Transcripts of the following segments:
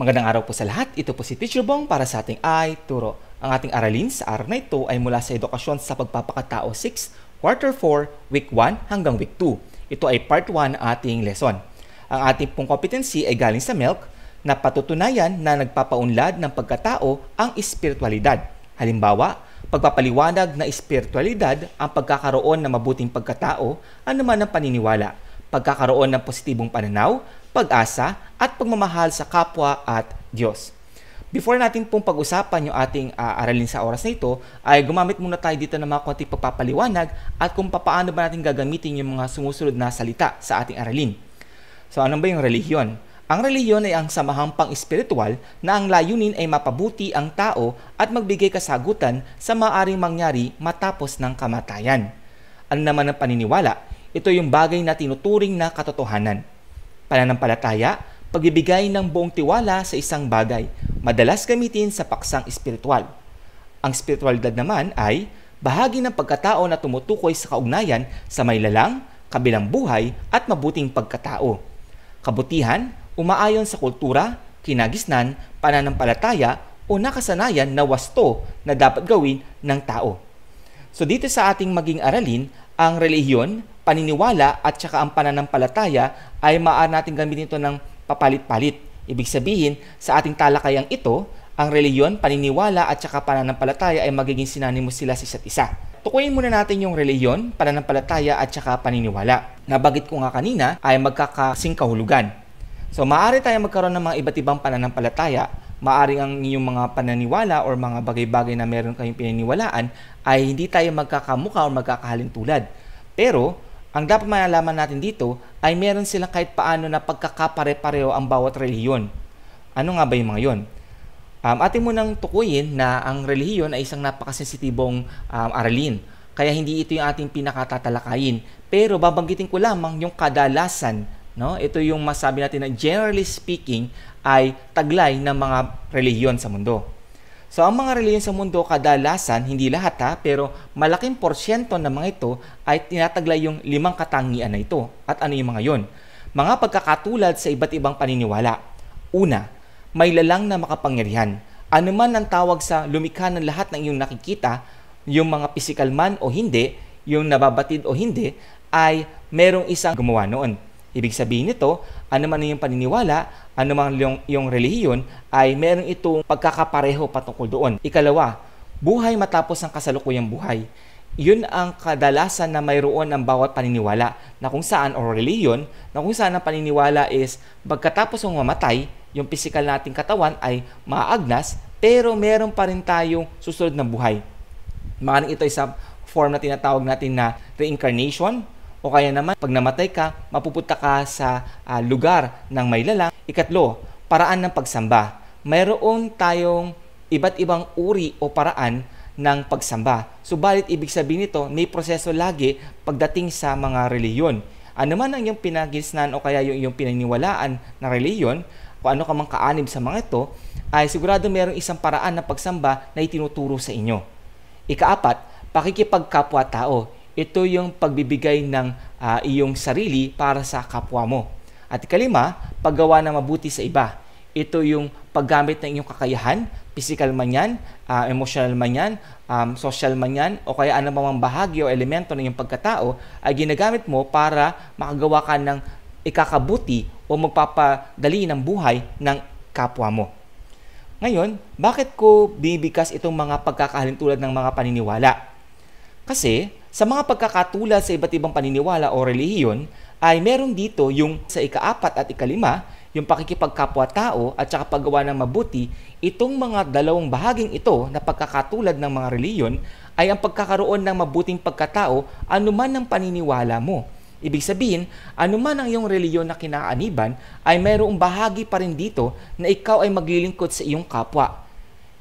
Magandang araw po sa lahat. Ito po si Teacher Bong para sa ating ay turo. Ang ating aralin sa araw na ito ay mula sa Edukasyon sa Pagpapakatao 6, Quarter 4, Week 1 hanggang Week 2. Ito ay Part 1 ng ating lesson. Ang ating pong competency ay galing sa MELC na patutunayan na nagpapaunlad ng pagkatao ang espiritualidad. Halimbawa, pagpapaliwanag na espiritualidad ang pagkakaroon ng mabuting pagkatao ano naman ang paniniwala, pagkakaroon ng positibong pananaw pag-asa at pagmamahal sa kapwa at Diyos. Before natin pong pag-usapan yung ating uh, aralin sa oras na ito, ay gumamit muna tayo dito ng mga konting pagpapaliwanag at kung paano ba natin gagamitin yung mga sumusunod na salita sa ating aralin. So ano ba yung relihiyon? Ang relihiyon ay ang samahang pang-espiritual na ang layunin ay mapabuti ang tao at magbigay kasagutan sa maaring mangyari matapos ng kamatayan. Ano naman ang paniniwala? Ito yung bagay na tinuturing na katotohanan pananampalataya, pagbibigay ng buong tiwala sa isang bagay, madalas gamitin sa paksang espiritual. Ang spiritualidad naman ay bahagi ng pagkatao na tumutukoy sa kaugnayan sa may lalang, kabilang buhay at mabuting pagkatao. Kabutihan, umaayon sa kultura, kinagisnan, pananampalataya o nakasanayan na wasto na dapat gawin ng tao. So dito sa ating maging aralin, ang relihiyon paniniwala at saka ang pananampalataya ay maaari natin gamitin ito ng papalit-palit. Ibig sabihin, sa ating talakayang ito, ang reliyon, paniniwala at saka pananampalataya ay magiging sinanimo sila sa isa't isa. Tukuyin muna natin yung reliyon, pananampalataya at saka paniniwala. Nabagit ko nga kanina ay magkakasingkahulugan. So maaari tayong magkaroon ng mga iba't ibang pananampalataya maari ang inyong mga pananiwala or mga bagay-bagay na meron kayong pinaniwalaan ay hindi tayo magkakamuka o magkakahalin tulad. Pero ang dapat malalaman natin dito ay meron silang kahit paano na pagkakapare-pareho ang bawat relihiyon. Ano nga ba yung mga yon? Um, atin munang tukuyin na ang relihiyon ay isang napakasensitibong um, aralin. Kaya hindi ito yung ating pinakatatalakayin. Pero babanggitin ko lamang yung kadalasan. No? Ito yung masabi natin na generally speaking ay taglay ng mga relihiyon sa mundo. So ang mga reliyon sa mundo kadalasan, hindi lahat ha, pero malaking porsyento ng mga ito ay tinataglay yung limang katangian na ito. At ano yung mga yon? Mga pagkakatulad sa iba't ibang paniniwala. Una, may lalang na makapangyarihan. Ano man ang tawag sa lumikha ng lahat ng iyong nakikita, yung mga physical man o hindi, yung nababatid o hindi, ay merong isang gumawa noon. Ibig sabihin nito, anuman yung paniniwala, anuman yung, yung relihiyon, ay meron itong pagkakapareho patungkol doon. Ikalawa, buhay matapos ang kasalukuyang buhay. Yun ang kadalasan na mayroon ang bawat paniniwala na kung saan, o reliyon, na kung saan ang paniniwala is pagkatapos ng mamatay, yung physical nating katawan ay maagnas, pero meron pa rin tayong susunod na buhay. Maaaring ito ay sa form na tinatawag natin na reincarnation, o kaya naman, pag namatay ka, mapupunta ka sa uh, lugar ng may lalang. Ikatlo, paraan ng pagsamba. Mayroon tayong iba't ibang uri o paraan ng pagsamba. Subalit, ibig sabihin nito, may proseso lagi pagdating sa mga reliyon. Ano man ang iyong pinagisnan o kaya yung iyong pinaniniwalaan na reliyon, kung ano ka mang kaanib sa mga ito, ay sigurado mayroong isang paraan ng pagsamba na itinuturo sa inyo. Ikaapat, pakikipagkapwa-tao ito yung pagbibigay ng uh, iyong sarili para sa kapwa mo. At ikalima, paggawa ng mabuti sa iba. Ito yung paggamit ng iyong kakayahan, physical man yan, uh, emotional man yan, um, social man yan, o kaya ano mang bahagi o elemento ng iyong pagkatao ay ginagamit mo para makagawa ka ng ikakabuti o magpapadali ng buhay ng kapwa mo. Ngayon, bakit ko bibigkas itong mga pagkakahalin tulad ng mga paniniwala? Kasi sa mga pagkakatula sa iba't ibang paniniwala o relihiyon, ay meron dito yung sa ikaapat at ikalima, yung pakikipagkapwa-tao at saka paggawa ng mabuti, itong mga dalawang bahaging ito na pagkakatulad ng mga reliyon ay ang pagkakaroon ng mabuting pagkatao anuman ang paniniwala mo. Ibig sabihin, anuman ang iyong reliyon na kinaaniban ay mayroong bahagi pa rin dito na ikaw ay maglilingkod sa iyong kapwa.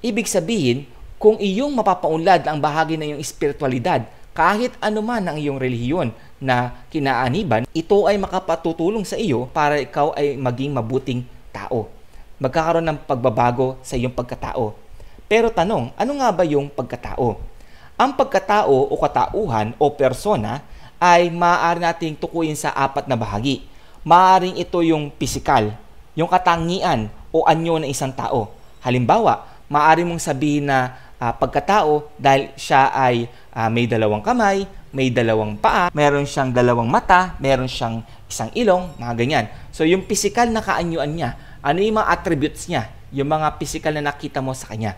Ibig sabihin, kung iyong mapapaunlad ang bahagi ng iyong espiritualidad kahit anuman ang iyong relihiyon na kinaaniban, ito ay makapatutulong sa iyo para ikaw ay maging mabuting tao. Magkakaroon ng pagbabago sa iyong pagkatao. Pero tanong, ano nga ba yung pagkatao? Ang pagkatao o katauhan o persona ay maaari nating tukuyin sa apat na bahagi. Maaring ito yung pisikal, yung katangian o anyo ng isang tao. Halimbawa, maaari mong sabihin na uh, pagkatao dahil siya ay uh, may dalawang kamay, may dalawang paa, meron siyang dalawang mata, meron siyang isang ilong, mga ganyan. So yung physical na kaanyuan niya, ano yung mga attributes niya, yung mga physical na nakita mo sa kanya.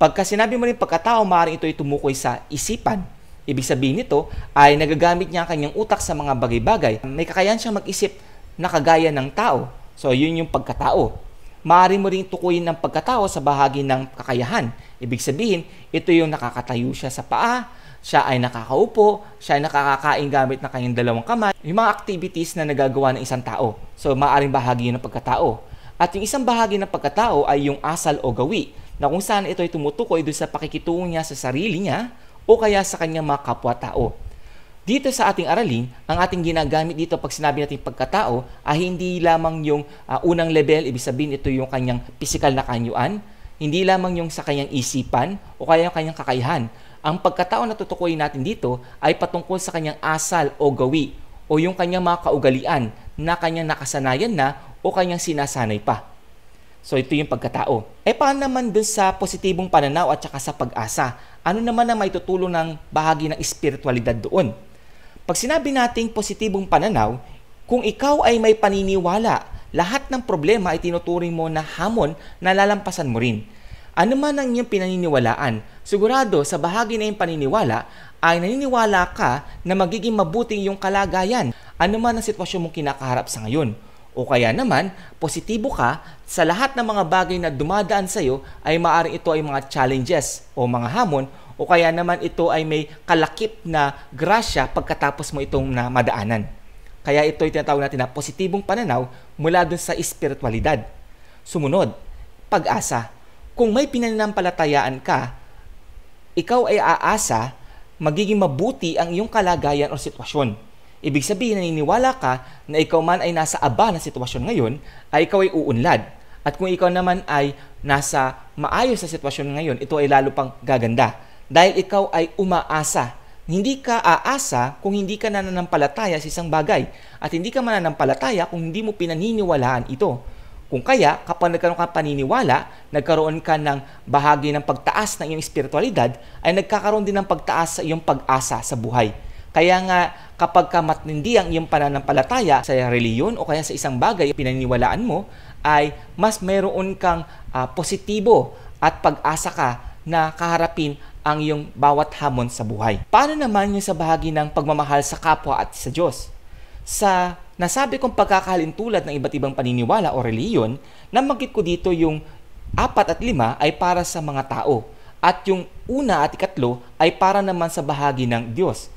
Pagka sinabi mo rin pagkatao, maaaring ito ay tumukoy sa isipan. Ibig sabihin nito ay nagagamit niya ang kanyang utak sa mga bagay-bagay. May kakayahan siyang mag-isip na kagaya ng tao. So yun yung pagkatao Maari mo ring tukuyin ng pagkatao sa bahagi ng kakayahan. Ibig sabihin, ito yung nakakatayo siya sa paa, siya ay nakakaupo, siya ay nakakakain gamit ng kanyang dalawang kamay, yung mga activities na nagagawa ng isang tao. So, maaaring bahagi yun ng pagkatao. At yung isang bahagi ng pagkatao ay yung asal o gawi, na kung saan ito ay tumutukoy doon sa pakikitungo niya sa sarili niya o kaya sa kanyang mga kapwa-tao. Dito sa ating aralin, ang ating ginagamit dito pag sinabi natin pagkatao ay hindi lamang yung uh, unang level, ibig sabihin ito yung kanyang physical na kanyuan, hindi lamang yung sa kanyang isipan o kaya yung kanyang kakayahan, ang pagkatao na tutukoy natin dito ay patungkol sa kanyang asal o gawi o yung kanyang mga kaugalian na kanyang nakasanayan na o kanyang sinasanay pa. So ito yung pagkatao. E paano naman dun sa positibong pananaw at saka sa pag-asa? Ano naman na maitutulong ng bahagi ng espiritualidad doon? Pag sinabi nating positibong pananaw, kung ikaw ay may paniniwala, lahat ng problema ay tinuturing mo na hamon na lalampasan mo rin. Ano man ang iyong pinaniniwalaan, sigurado sa bahagi na iyong paniniwala ay naniniwala ka na magiging mabuting iyong kalagayan ano man ang sitwasyon mong kinakaharap sa ngayon. O kaya naman, positibo ka sa lahat ng mga bagay na dumadaan sa iyo ay maaaring ito ay mga challenges o mga hamon o kaya naman ito ay may kalakip na grasya pagkatapos mo itong na madaanan. Kaya ito ay tinatawag natin na positibong pananaw mula dun sa espiritualidad. Sumunod, pag-asa kung may pinananampalatayaan ka, ikaw ay aasa magiging mabuti ang iyong kalagayan o sitwasyon. Ibig sabihin, naniniwala ka na ikaw man ay nasa aba na sitwasyon ngayon, ay ikaw ay uunlad. At kung ikaw naman ay nasa maayos na sitwasyon ngayon, ito ay lalo pang gaganda. Dahil ikaw ay umaasa. Hindi ka aasa kung hindi ka nananampalataya sa isang bagay. At hindi ka mananampalataya kung hindi mo pinaniniwalaan ito. Kung kaya, kapag nagkaroon ka ng paniniwala, nagkaroon ka ng bahagi ng pagtaas ng iyong espiritualidad, ay nagkakaroon din ng pagtaas sa iyong pag-asa sa buhay. Kaya nga, kapag ka matindi ang iyong pananampalataya sa reliyon o kaya sa isang bagay pinaniniwalaan mo, ay mas meron kang uh, positibo at pag-asa ka na kaharapin ang iyong bawat hamon sa buhay. Paano naman yung sa bahagi ng pagmamahal sa kapwa at sa Diyos? Sa Nasabi kong pagkakahalintulad ng iba't ibang paniniwala o reliyon, namagkit ko dito yung apat at lima ay para sa mga tao at yung una at ikatlo ay para naman sa bahagi ng Diyos.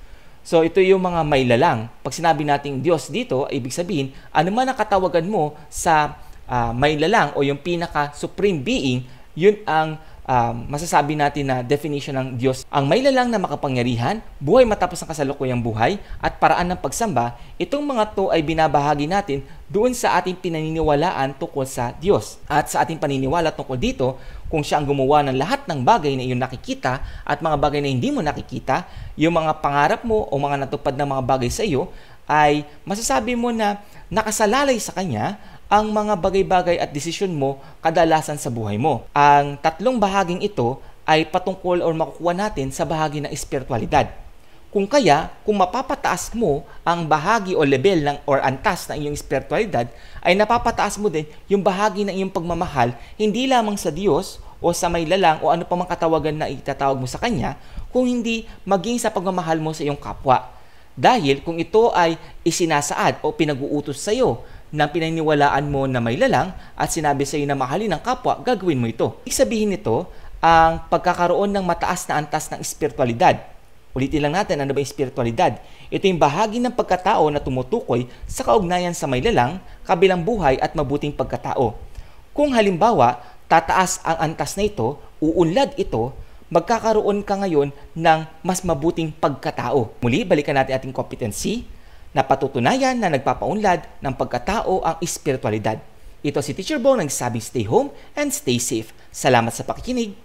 So ito yung mga mailalang. Pag sinabi nating Diyos dito, ibig sabihin, ano man ang katawagan mo sa uh, may o yung pinaka-supreme being, yun ang um, masasabi natin na definition ng Diyos ang may lalang na makapangyarihan, buhay matapos ang kasalukuyang buhay, at paraan ng pagsamba, itong mga to ay binabahagi natin doon sa ating pinaniniwalaan tungkol sa Diyos. At sa ating paniniwala tungkol dito, kung siya ang gumawa ng lahat ng bagay na iyong nakikita at mga bagay na hindi mo nakikita, yung mga pangarap mo o mga natupad na mga bagay sa iyo, ay masasabi mo na nakasalalay sa Kanya ang mga bagay-bagay at desisyon mo kadalasan sa buhay mo. Ang tatlong bahaging ito ay patungkol o makukuha natin sa bahagi ng espiritualidad. Kung kaya, kung mapapataas mo ang bahagi o level ng or antas ng iyong spiritualidad, ay napapataas mo din yung bahagi ng iyong pagmamahal hindi lamang sa Diyos o sa may lalang o ano pa mang katawagan na itatawag mo sa Kanya, kung hindi maging sa pagmamahal mo sa iyong kapwa. Dahil kung ito ay isinasaad o pinag-uutos sa iyo ng pinaniniwalaan mo na may lalang at sinabi sa iyo na mahalin ng kapwa, gagawin mo ito. Ibig sabihin nito, ang pagkakaroon ng mataas na antas ng espiritualidad. Ulitin lang natin ano ba yung spiritualidad. Ito yung bahagi ng pagkatao na tumutukoy sa kaugnayan sa may lalang, kabilang buhay at mabuting pagkatao. Kung halimbawa, tataas ang antas na ito, uunlad ito, magkakaroon ka ngayon ng mas mabuting pagkatao. Muli, balikan natin ating competency na patutunayan na nagpapaunlad ng pagkatao ang espiritualidad. Ito si Teacher Bong nagsabing stay home and stay safe. Salamat sa pakikinig.